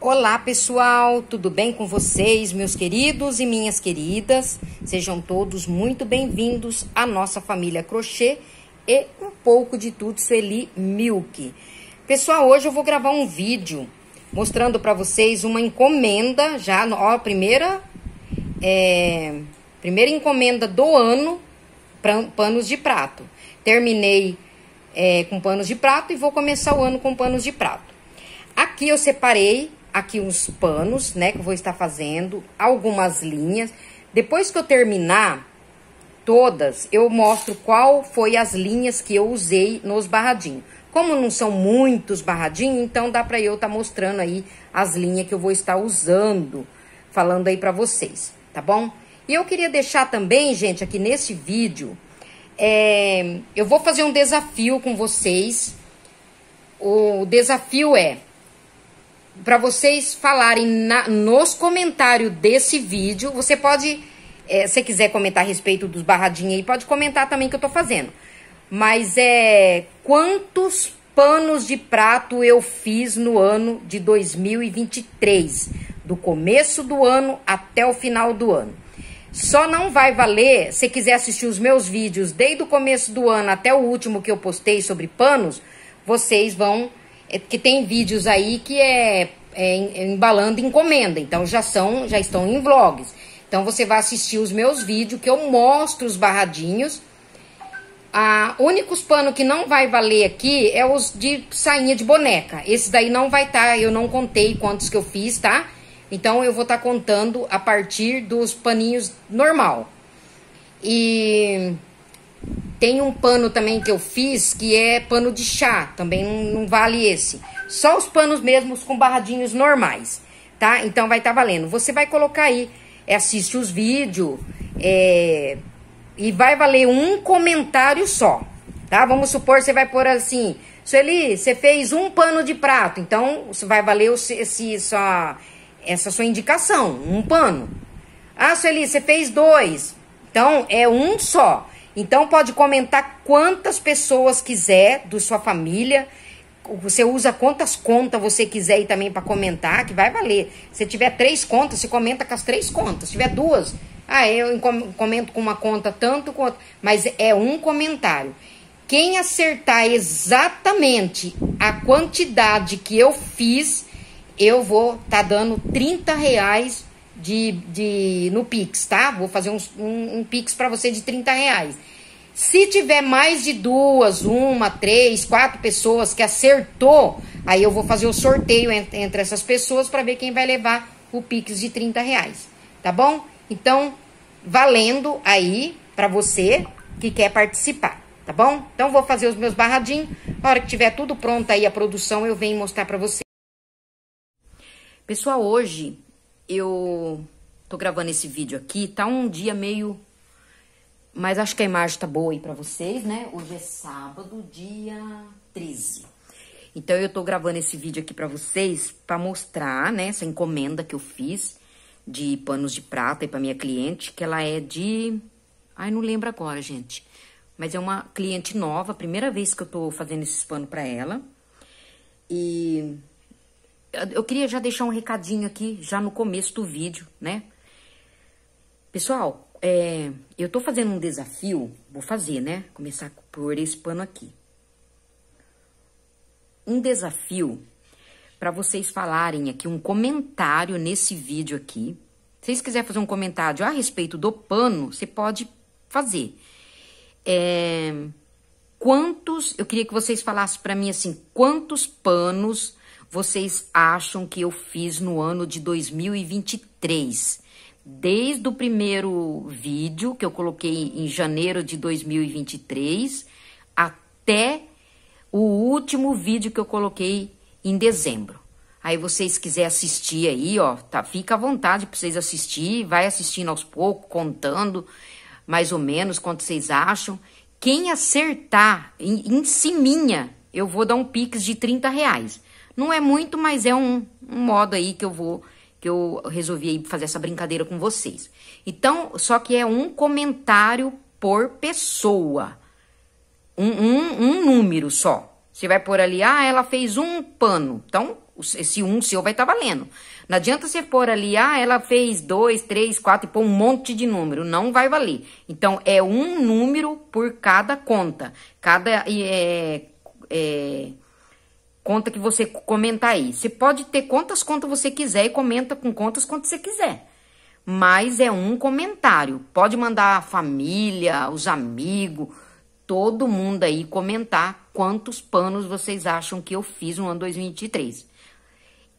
Olá, pessoal, tudo bem com vocês, meus queridos e minhas queridas? Sejam todos muito bem-vindos à nossa família Crochê e um pouco de tudo Sueli Milk. Pessoal, hoje eu vou gravar um vídeo mostrando para vocês uma encomenda, já ó, a primeira, é, primeira encomenda do ano, para panos de prato. Terminei é, com panos de prato e vou começar o ano com panos de prato. Aqui eu separei aqui uns panos, né, que eu vou estar fazendo, algumas linhas. Depois que eu terminar todas, eu mostro qual foi as linhas que eu usei nos barradinhos. Como não são muitos barradinhos, então dá pra eu estar tá mostrando aí as linhas que eu vou estar usando, falando aí pra vocês, tá bom? E eu queria deixar também, gente, aqui nesse vídeo, é, eu vou fazer um desafio com vocês. O desafio é para vocês falarem na, nos comentários desse vídeo. Você pode, é, se quiser comentar a respeito dos barradinhos aí, pode comentar também que eu tô fazendo. Mas é quantos panos de prato eu fiz no ano de 2023, do começo do ano até o final do ano. Só não vai valer, se quiser assistir os meus vídeos desde o começo do ano até o último que eu postei sobre panos, vocês vão é, que tem vídeos aí que é, é, é, embalando encomenda, então já são, já estão em vlogs. Então você vai assistir os meus vídeos que eu mostro os barradinhos. A únicos pano que não vai valer aqui é os de sainha de boneca. Esse daí não vai estar, tá, eu não contei quantos que eu fiz, tá? Então eu vou estar tá contando a partir dos paninhos normal. E tem um pano também que eu fiz que é pano de chá, também não, vale esse. Só os panos mesmos com barradinhos normais, tá? Então vai estar tá valendo. Você vai colocar aí, é, assiste os vídeos é, e vai valer um comentário só, tá? Vamos supor, você vai pôr assim, Sueli, você fez um pano de prato, então vai valer esse, sua, essa sua indicação, um pano. Ah, Sueli, você fez dois, então é um só. Então pode comentar quantas pessoas quiser do sua família. Você usa quantas contas você quiser aí também para comentar, que vai valer. Se tiver três contas, você comenta com as três contas. Se tiver duas, ah, eu comento com uma conta tanto quanto. Mas é um comentário. Quem acertar exatamente a quantidade que eu fiz, eu vou estar tá dando 30 reais de, de no Pix, tá? Vou fazer um, um, um Pix para você de 30 reais. Se tiver mais de duas, uma, três, quatro pessoas que acertou, aí eu vou fazer o sorteio entre essas pessoas para ver quem vai levar o Pix de 30 reais, tá bom? Então, valendo aí para você que quer participar, tá bom? Então, vou fazer os meus barradinhos. Na hora que tiver tudo pronto aí, a produção, eu venho mostrar para você. Pessoal, hoje eu tô gravando esse vídeo aqui, tá um dia meio... Mas acho que a imagem tá boa aí pra vocês, né? Hoje é sábado, dia 13. Então, eu tô gravando esse vídeo aqui pra vocês pra mostrar, né? Essa encomenda que eu fiz de panos de prata aí pra minha cliente, que ela é de... Ai, não lembro agora, gente. Mas é uma cliente nova, primeira vez que eu tô fazendo esse pano pra ela. E eu queria já deixar um recadinho aqui, já no começo do vídeo, né? Pessoal, é, eu tô fazendo um desafio, vou fazer, né? Começar por esse pano aqui. Um desafio para vocês falarem aqui um comentário nesse vídeo aqui. Se vocês quiserem fazer um comentário a respeito do pano, você pode fazer. É, quantos, eu queria que vocês falassem para mim assim, quantos panos vocês acham que eu fiz no ano de 2023? Desde o primeiro vídeo que eu coloquei em janeiro de 2023 até o último vídeo que eu coloquei em dezembro. Aí vocês quiserem assistir aí, ó, tá? Fica à vontade para vocês assistir, vai assistindo aos poucos, contando mais ou menos quanto vocês acham. Quem acertar em, em ciminha, eu vou dar um pix de 30 reais. Não é muito, mas é um, um modo aí que eu vou que eu resolvi fazer essa brincadeira com vocês. Então, só que é um comentário por pessoa. Um, um, um número só. Você vai pôr ali, ah, ela fez um pano. Então, esse um seu vai estar tá valendo. Não adianta você pôr ali, ah, ela fez dois, três, quatro, e pôr um monte de número. Não vai valer. Então, é um número por cada conta. Cada. É, é, conta que você comentar aí. Você pode ter quantas contas você quiser e comenta com quantas contas você quiser. Mas é um comentário. Pode mandar a família, os amigos, todo mundo aí comentar quantos panos vocês acham que eu fiz no ano 2023.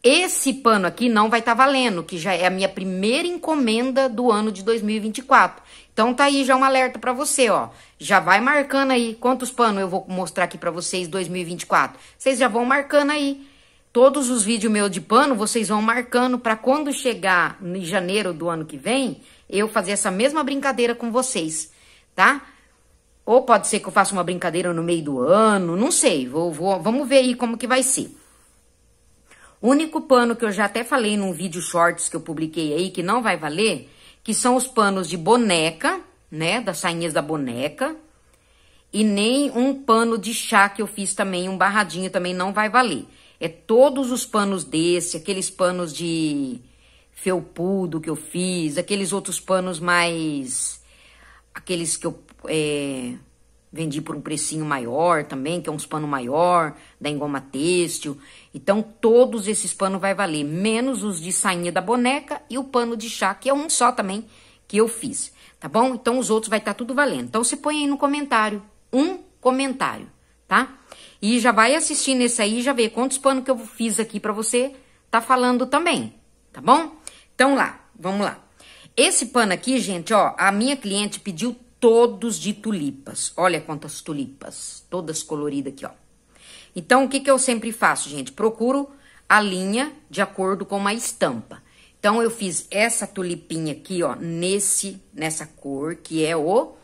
Esse pano aqui não vai estar tá valendo, que já é a minha primeira encomenda do ano de 2024. Então tá aí já um alerta para você, ó. Já vai marcando aí quantos panos eu vou mostrar aqui para vocês 2024. Vocês já vão marcando aí. Todos os vídeos meus de pano, vocês vão marcando para quando chegar em janeiro do ano que vem, eu fazer essa mesma brincadeira com vocês, tá? Ou pode ser que eu faça uma brincadeira no meio do ano, não sei. Vou, vou, vamos ver aí como que vai ser. O único pano que eu já até falei num vídeo shorts que eu publiquei aí, que não vai valer, que são os panos de boneca, né, das sainhas da boneca, e nem um pano de chá que eu fiz também, um barradinho também não vai valer. É todos os panos desse, aqueles panos de felpudo que eu fiz, aqueles outros panos mais aqueles que eu é, Vendi por um precinho maior também, que é uns pano maior, da Engoma Têxtil. Então, todos esses panos vai valer, menos os de sainha da boneca e o pano de chá, que é um só também que eu fiz, tá bom? Então, os outros vai estar tá tudo valendo. Então, você põe aí no comentário, um comentário, tá? E já vai assistindo esse aí, já vê quantos panos que eu fiz aqui para você tá falando também, tá bom? Então, lá, vamos lá. Esse pano aqui, gente, ó, a minha cliente pediu todos de tulipas. Olha quantas tulipas, todas coloridas aqui, ó. Então, o que, que eu sempre faço, gente? Procuro a linha de acordo com a estampa. Então, eu fiz essa tulipinha aqui, ó, nesse, nessa cor, que é o...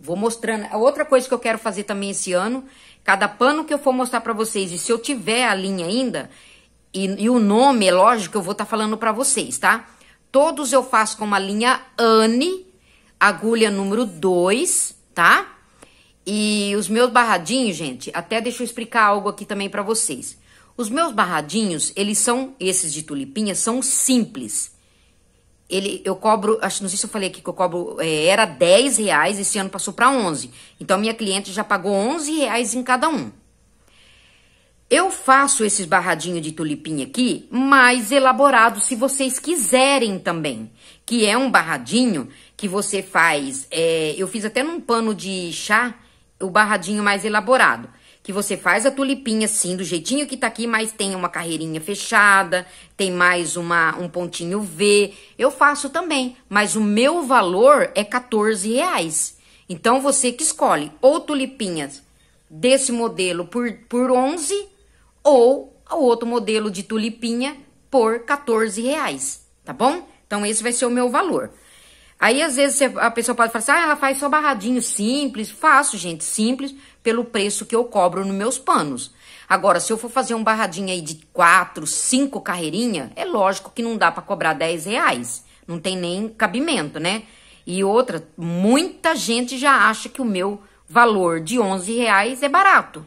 Vou mostrando... Outra coisa que eu quero fazer também esse ano, cada pano que eu for mostrar pra vocês, e se eu tiver a linha ainda, e, e o nome, é lógico, eu vou estar tá falando pra vocês, tá? Todos eu faço com uma linha Anne agulha número 2, tá? E os meus barradinhos, gente, até deixa eu explicar algo aqui também para vocês. Os meus barradinhos, eles são, esses de tulipinha, são simples. Ele, eu cobro, acho, não sei se eu falei aqui que eu cobro, é, era 10 reais, esse ano passou para 11. Então, minha cliente já pagou 11 reais em cada um. Eu faço esses barradinhos de tulipinha aqui mais elaborados, se vocês quiserem também. Que é um barradinho que você faz. É, eu fiz até num pano de chá o barradinho mais elaborado. Que você faz a tulipinha assim, do jeitinho que tá aqui, mas tem uma carreirinha fechada, tem mais uma, um pontinho V. Eu faço também, mas o meu valor é 14 reais. Então você que escolhe ou tulipinhas desse modelo por, por 11 ou o outro modelo de tulipinha por 14 reais, tá bom? Então esse vai ser o meu valor. Aí, às vezes, a pessoa pode falar assim, ah, ela faz só barradinho simples. Faço, gente, simples, pelo preço que eu cobro nos meus panos. Agora, se eu for fazer um barradinho aí de quatro, cinco carreirinha, é lógico que não dá para cobrar 10 reais. Não tem nem cabimento, né? E outra, muita gente já acha que o meu valor de 11 reais é barato.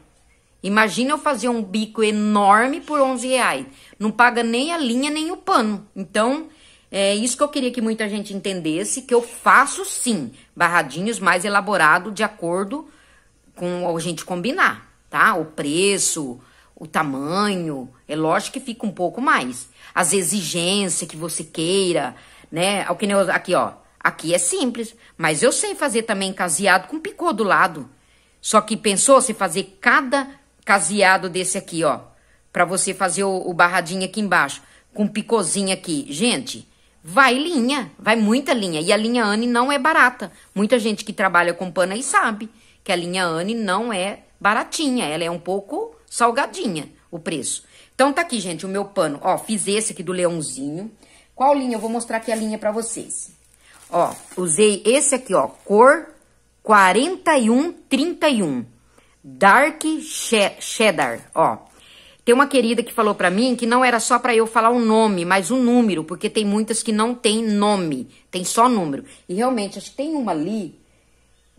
Imagina eu fazer um bico enorme por 11 reais. Não paga nem a linha, nem o pano. Então, é isso que eu queria que muita gente entendesse, que eu faço sim barradinhos mais elaborado de acordo com a gente combinar, tá? O preço, o tamanho, é lógico que fica um pouco mais. As exigências que você queira, né? É aqui, ó, aqui é simples, mas eu sei fazer também caseado com picô do lado. Só que pensou se fazer cada caseado desse aqui, ó, para você fazer o, o barradinho aqui embaixo, com picôzinho aqui. Gente, Vai linha, vai muita linha. E a linha Anne não é barata. Muita gente que trabalha com pano aí sabe que a linha Anne não é baratinha, ela é um pouco salgadinha o preço. Então tá aqui, gente, o meu pano. Ó, fiz esse aqui do leãozinho. Qual linha? Eu vou mostrar aqui a linha pra vocês. Ó, usei esse aqui, ó, cor 4131. Dark Cheddar, ó. Tem uma querida que falou para mim que não era só para eu falar um nome, mas um número, porque tem muitas que não tem nome, tem só número. E realmente, acho que tem uma ali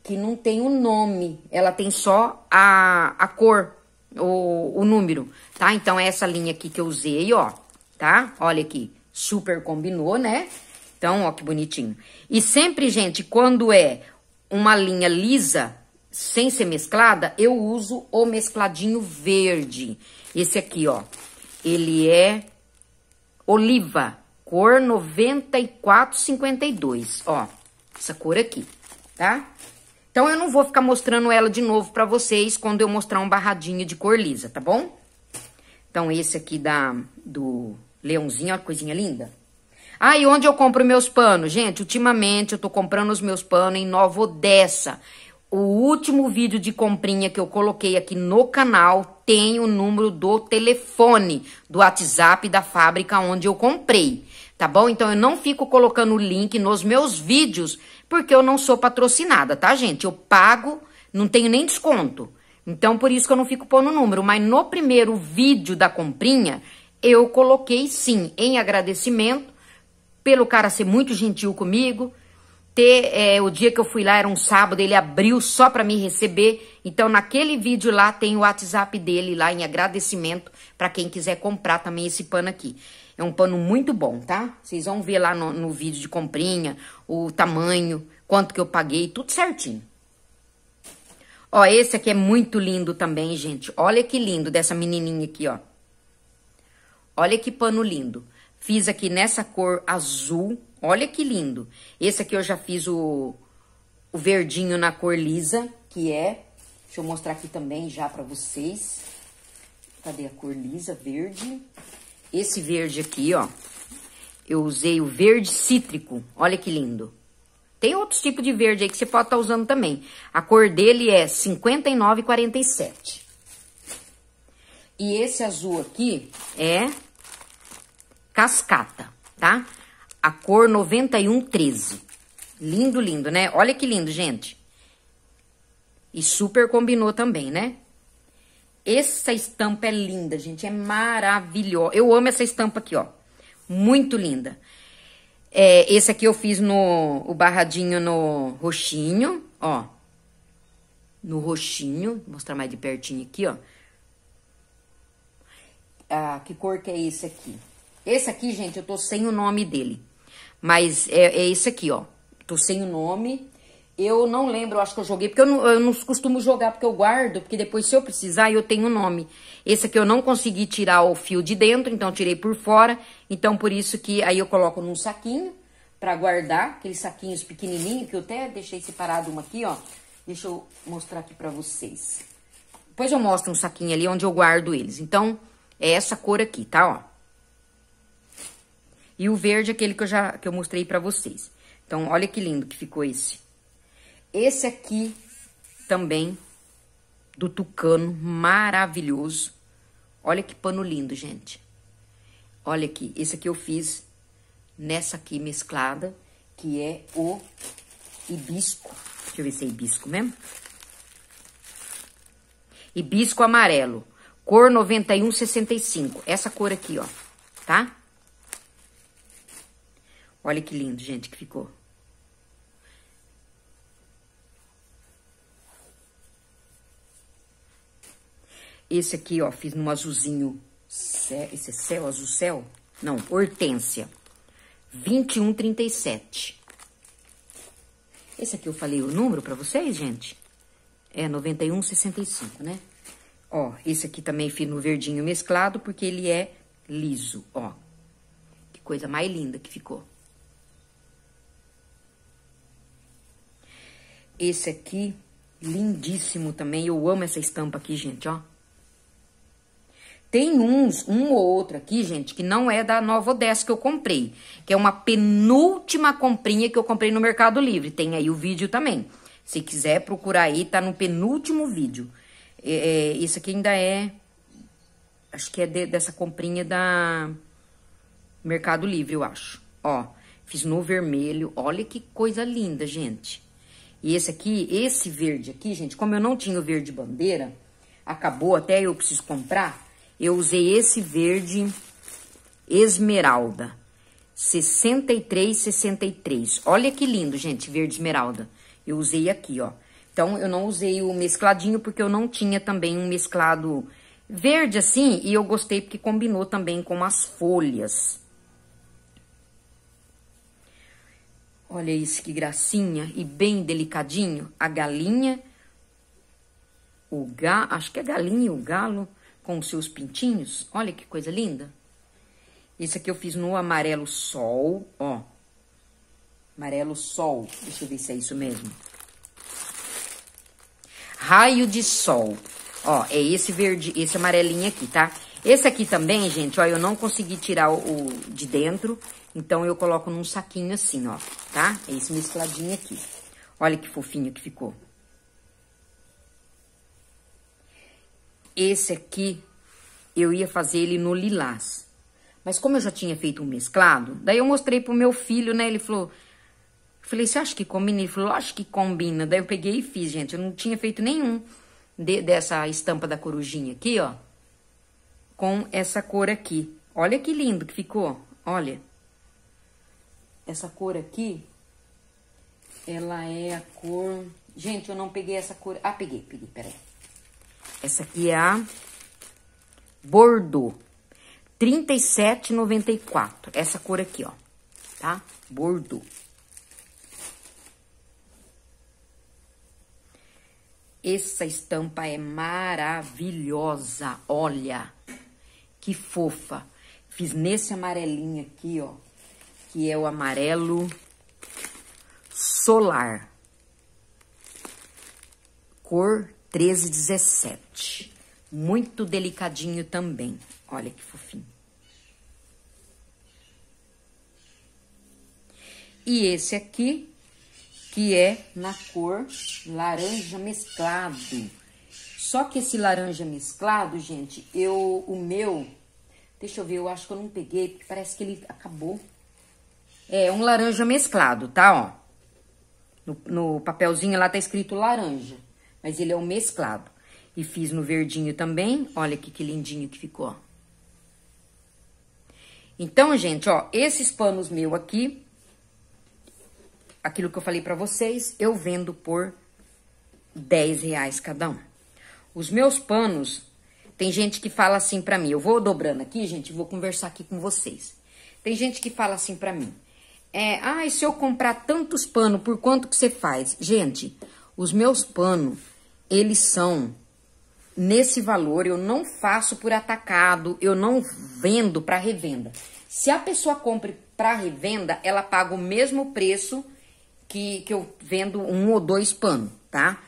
que não tem o um nome, ela tem só a, a cor, o, o número, tá? Então, é essa linha aqui que eu usei, ó, tá? Olha aqui, super combinou, né? Então, ó, que bonitinho. E sempre, gente, quando é uma linha lisa, sem ser mesclada, eu uso o mescladinho verde. Esse aqui, ó, ele é oliva, cor 9452, ó, essa cor aqui, tá? Então, eu não vou ficar mostrando ela de novo pra vocês quando eu mostrar um barradinho de cor lisa, tá bom? Então, esse aqui da, do leãozinho, ó, coisinha linda. Ah, e onde eu compro meus panos? Gente, ultimamente eu tô comprando os meus panos em Nova Odessa. O último vídeo de comprinha que eu coloquei aqui no canal tem o número do telefone do WhatsApp da fábrica onde eu comprei, tá bom? Então eu não fico colocando o link nos meus vídeos porque eu não sou patrocinada, tá, gente? Eu pago, não tenho nem desconto. Então por isso que eu não fico pondo o número, mas no primeiro vídeo da comprinha eu coloquei sim, em agradecimento pelo cara ser muito gentil comigo, ter é, o dia que eu fui lá era um sábado, ele abriu só para me receber. Então naquele vídeo lá tem o WhatsApp dele lá em agradecimento para quem quiser comprar também esse pano aqui. É um pano muito bom, tá? Vocês vão ver lá no, no vídeo de comprinha o tamanho, quanto que eu paguei, tudo certinho. Ó, esse aqui é muito lindo também, gente. Olha que lindo dessa menininha aqui, ó. Olha que pano lindo. Fiz aqui nessa cor azul, Olha que lindo. Esse aqui eu já fiz o, o verdinho na cor lisa, que é... Deixa eu mostrar aqui também já pra vocês. Cadê a cor lisa? Verde. Esse verde aqui, ó. Eu usei o verde cítrico. Olha que lindo. Tem outros tipos de verde aí que você pode estar tá usando também. A cor dele é 59,47. E esse azul aqui é cascata, tá? a cor 9113. Lindo, lindo, né? Olha que lindo, gente. E super combinou também, né? Essa estampa é linda, gente. É maravilhosa. Eu amo essa estampa aqui, ó. Muito linda. É, esse aqui eu fiz no o barradinho no roxinho, ó. No roxinho. Vou mostrar mais de pertinho aqui, ó. Ah, que cor que é esse aqui? Esse aqui, gente, eu tô sem o nome dele. Mas é, é esse aqui, ó. Tô sem o nome. Eu não lembro, acho que eu joguei, porque eu não, eu não costumo jogar, porque eu guardo, porque depois se eu precisar eu tenho o nome. Esse aqui eu não consegui tirar o fio de dentro, então tirei por fora. Então por isso que aí eu coloco num saquinho para guardar, aqueles saquinhos pequenininhos que eu até deixei separado uma aqui, ó. Deixa eu mostrar aqui para vocês. Depois eu mostro um saquinho ali onde eu guardo eles. Então, é essa cor aqui, tá, ó. E o verde é aquele que eu já que eu mostrei para vocês. Então, olha que lindo que ficou esse. Esse aqui também do Tucano, maravilhoso. Olha que pano lindo, gente. Olha aqui, esse aqui eu fiz nessa aqui mesclada, que é o hibisco. Deixa eu ver se é hibisco mesmo. Hibisco amarelo, cor 9165. Essa cor aqui, ó, tá? Olha que lindo, gente, que ficou. Esse aqui, ó, fiz num azulzinho. Esse é céu, azul céu? Não, hortência. 2137. Esse aqui eu falei o número pra vocês, gente? É 9165, né? Ó, esse aqui também fiz no verdinho mesclado, porque ele é liso, ó. Que coisa mais linda que ficou. Esse aqui, lindíssimo também. Eu amo essa estampa aqui, gente, ó. Tem uns, um ou outro aqui, gente, que não é da Nova Odessa que eu comprei. Que é uma penúltima comprinha que eu comprei no Mercado Livre. Tem aí o vídeo também. Se quiser procurar aí, tá no penúltimo vídeo. É, é, isso aqui ainda é... Acho que é de, dessa comprinha da... Mercado Livre, eu acho. Ó, fiz no vermelho. Olha que coisa linda, gente. E esse aqui, esse verde aqui, gente, como eu não tinha o verde bandeira, acabou até eu preciso comprar, eu usei esse verde esmeralda. 6363. Olha que lindo, gente, verde esmeralda. Eu usei aqui, ó. Então, eu não usei o mescladinho, porque eu não tinha também um mesclado verde assim, e eu gostei porque combinou também com as folhas. Olha isso que gracinha e bem delicadinho. A galinha, o galo, acho que é galinha e o galo com os seus pintinhos. Olha que coisa linda. Esse aqui eu fiz no amarelo sol, ó. Amarelo sol. Deixa eu ver se é isso mesmo. Raio de sol. Ó, é esse verde, esse amarelinho aqui, tá? Esse aqui também, gente, ó, eu não consegui tirar o, o de dentro. Então, eu coloco num saquinho assim, ó, tá? É isso mescladinho aqui. Olha que fofinho que ficou. Esse aqui, eu ia fazer ele no lilás. Mas como eu já tinha feito um mesclado, daí eu mostrei pro meu filho, né? Ele falou... Falei, você acha que combina? Ele falou, acho que combina. Daí eu peguei e fiz, gente. Eu não tinha feito nenhum de, dessa estampa da corujinha aqui, ó. Com essa cor aqui. Olha que lindo que ficou, olha. Essa cor aqui, ela é a cor... Gente, eu não peguei essa cor... Ah, peguei, peguei, peraí. Essa aqui é a Bordeaux. 37,94. Essa cor aqui, ó. Tá? Bordeaux. Essa estampa é maravilhosa, olha que fofa. Fiz nesse amarelinho aqui, ó que é o amarelo solar, cor 1317. Muito delicadinho também. Olha que fofinho. E esse aqui, que é na cor laranja mesclado. Só que esse laranja mesclado, gente, eu, o meu, deixa eu ver, eu acho que eu não peguei, porque parece que ele acabou. É um laranja mesclado, tá? Ó. No, no papelzinho lá tá escrito laranja, mas ele é um mesclado. E fiz no verdinho também. Olha aqui que lindinho que ficou, ó. Então, gente, ó, esses panos meu aqui, aquilo que eu falei para vocês, eu vendo por 10 reais cada um. Os meus panos, tem gente que fala assim para mim, eu vou dobrando aqui, gente, vou conversar aqui com vocês. Tem gente que fala assim para mim, é, ah, se eu comprar tantos panos, por quanto que você faz? Gente, os meus panos, eles são nesse valor, eu não faço por atacado, eu não vendo para revenda. Se a pessoa compra para revenda, ela paga o mesmo preço que, que eu vendo um ou dois panos, tá?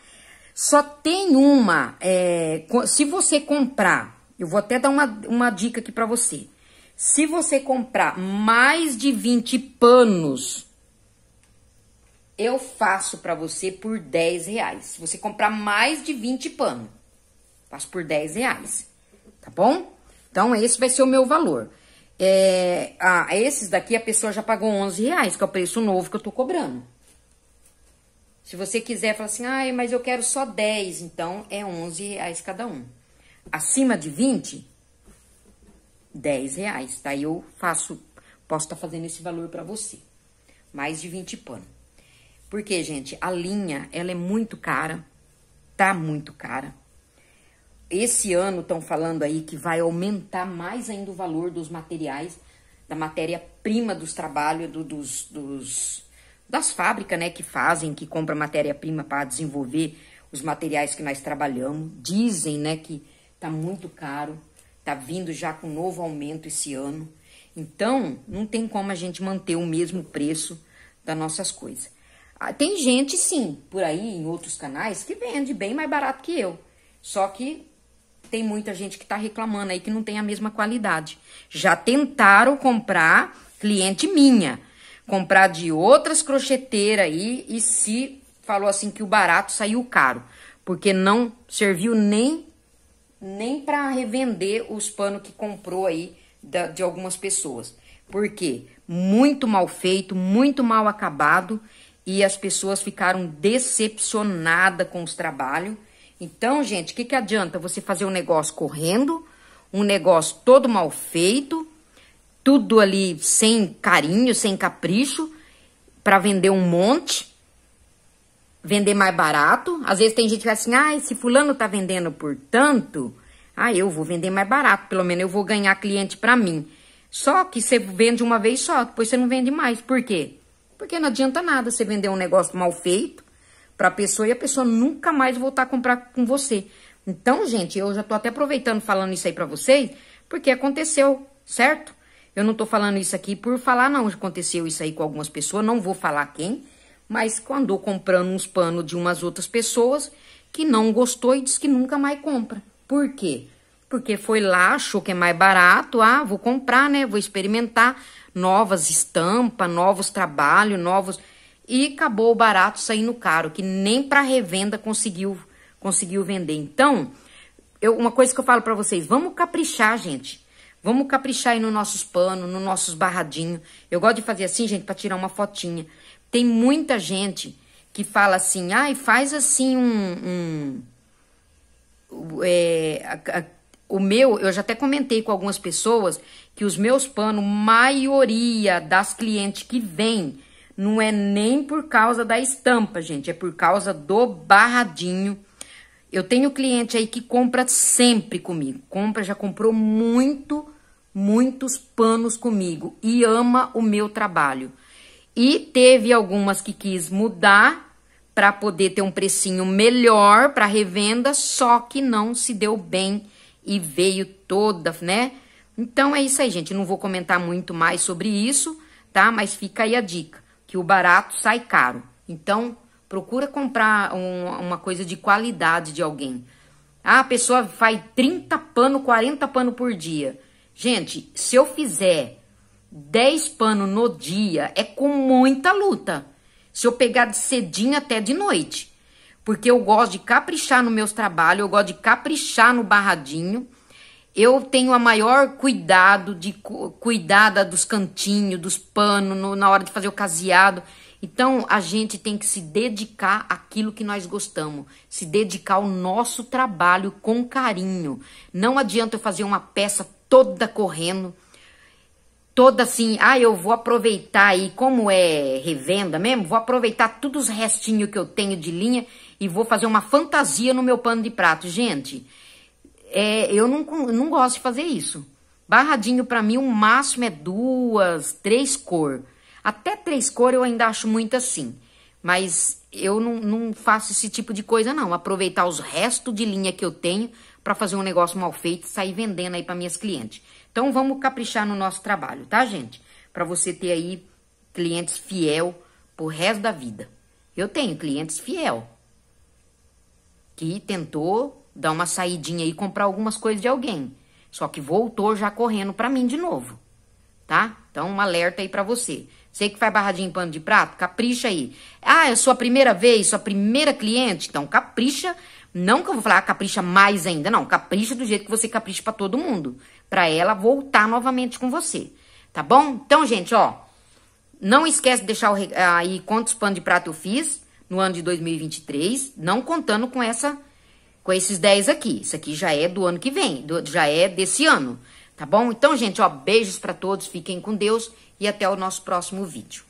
Só tem uma, é, se você comprar, eu vou até dar uma, uma dica aqui para você. Se você comprar mais de 20 panos, eu faço para você por 10 reais. Se você comprar mais de 20 panos, faço por 10 reais, tá bom? Então, esse vai ser o meu valor. É, ah, esses daqui a pessoa já pagou 11 reais, que é o preço novo que eu tô cobrando. Se você quiser falar assim, ah, mas eu quero só 10, então é 11 reais cada um. Acima de 20, 10 reais, tá? Eu faço, posso estar tá fazendo esse valor para você. Mais de 20 pano. Porque, gente, a linha, ela é muito cara, tá muito cara. Esse ano estão falando aí que vai aumentar mais ainda o valor dos materiais, da matéria-prima dos trabalhos, do, dos, dos, das fábricas, né, que fazem, que compram matéria-prima para desenvolver os materiais que nós trabalhamos. Dizem, né, que tá muito caro tá vindo já com novo aumento esse ano. Então, não tem como a gente manter o mesmo preço das nossas coisas. Ah, tem gente, sim, por aí em outros canais que vende bem mais barato que eu. Só que tem muita gente que está reclamando aí que não tem a mesma qualidade. Já tentaram comprar cliente minha, comprar de outras crocheteiras aí e se falou assim que o barato saiu caro, porque não serviu nem nem para revender os panos que comprou aí da, de algumas pessoas. Porque muito mal feito, muito mal acabado e as pessoas ficaram decepcionadas com os trabalhos. Então, gente, o que, que adianta você fazer um negócio correndo, um negócio todo mal feito, tudo ali sem carinho, sem capricho, para vender um monte vender mais barato. Às vezes tem gente que fala assim, ah, se fulano tá vendendo por tanto, ah, eu vou vender mais barato, pelo menos eu vou ganhar cliente para mim. Só que você vende uma vez só, depois você não vende mais. Por quê? Porque não adianta nada você vender um negócio mal feito pra pessoa e a pessoa nunca mais voltar a comprar com você. Então, gente, eu já tô até aproveitando falando isso aí pra vocês, porque aconteceu, certo? Eu não tô falando isso aqui por falar, não. Aconteceu isso aí com algumas pessoas, não vou falar quem, mas andou comprando uns panos de umas outras pessoas que não gostou e disse que nunca mais compra. Por quê? Porque foi lá, achou que é mais barato, ah, vou comprar, né? Vou experimentar novas estampas, novos trabalhos, novos e acabou o barato saindo caro, que nem para revenda conseguiu conseguiu vender. Então, eu, uma coisa que eu falo para vocês, vamos caprichar, gente. Vamos caprichar aí nos nossos panos, nos nossos barradinhos. Eu gosto de fazer assim, gente, para tirar uma fotinha. Tem muita gente que fala assim, ai, ah, faz assim um. um é, a, a, o meu, eu já até comentei com algumas pessoas que os meus panos, maioria das clientes que vêm, não é nem por causa da estampa, gente, é por causa do barradinho. Eu tenho cliente aí que compra sempre comigo, compra, já comprou muito, muitos panos comigo e ama o meu trabalho. E teve algumas que quis mudar para poder ter um precinho melhor para revenda, só que não se deu bem e veio toda, né? Então é isso aí, gente. Não vou comentar muito mais sobre isso, tá? Mas fica aí a dica, que o barato sai caro. Então, procura comprar um, uma coisa de qualidade de alguém. Ah, a pessoa faz 30 pano, 40 pano por dia. Gente, se eu fizer 10 panos no dia é com muita luta. Se eu pegar de cedinho até de noite. Porque eu gosto de caprichar nos meus trabalhos, eu gosto de caprichar no barradinho. Eu tenho a maior cuidado de cu, cuidada dos cantinhos, dos panos, no, na hora de fazer o caseado. Então a gente tem que se dedicar àquilo que nós gostamos, se dedicar ao nosso trabalho com carinho. Não adianta eu fazer uma peça toda correndo toda assim, ah, eu vou aproveitar aí, como é revenda mesmo, vou aproveitar todos os restinhos que eu tenho de linha e vou fazer uma fantasia no meu pano de prato. Gente, é, eu não, não gosto de fazer isso. Barradinho, para mim, o máximo é duas, três cor. Até três cor eu ainda acho muito assim. Mas eu não, não faço esse tipo de coisa, não. Aproveitar os restos de linha que eu tenho para fazer um negócio mal feito e sair vendendo aí para minhas clientes. Então vamos caprichar no nosso trabalho, tá, gente? Para você ter aí clientes fiel pro resto da vida. Eu tenho clientes fiel que tentou dar uma saidinha e comprar algumas coisas de alguém, só que voltou já correndo para mim de novo, tá? Então um alerta aí para você. Você que faz barradinha em pano de prato, capricha aí. Ah, é sua primeira vez, sua primeira cliente, então capricha. Não que eu vou falar ah, capricha mais ainda, não. Capricha do jeito que você capricha para todo mundo para ela voltar novamente com você, tá bom? Então, gente, ó, não esquece de deixar o, aí quantos panos de prato eu fiz no ano de 2023, não contando com essa com esses 10 aqui. Isso aqui já é do ano que vem, do, já é desse ano, tá bom? Então, gente, ó, beijos para todos, fiquem com Deus e até o nosso próximo vídeo.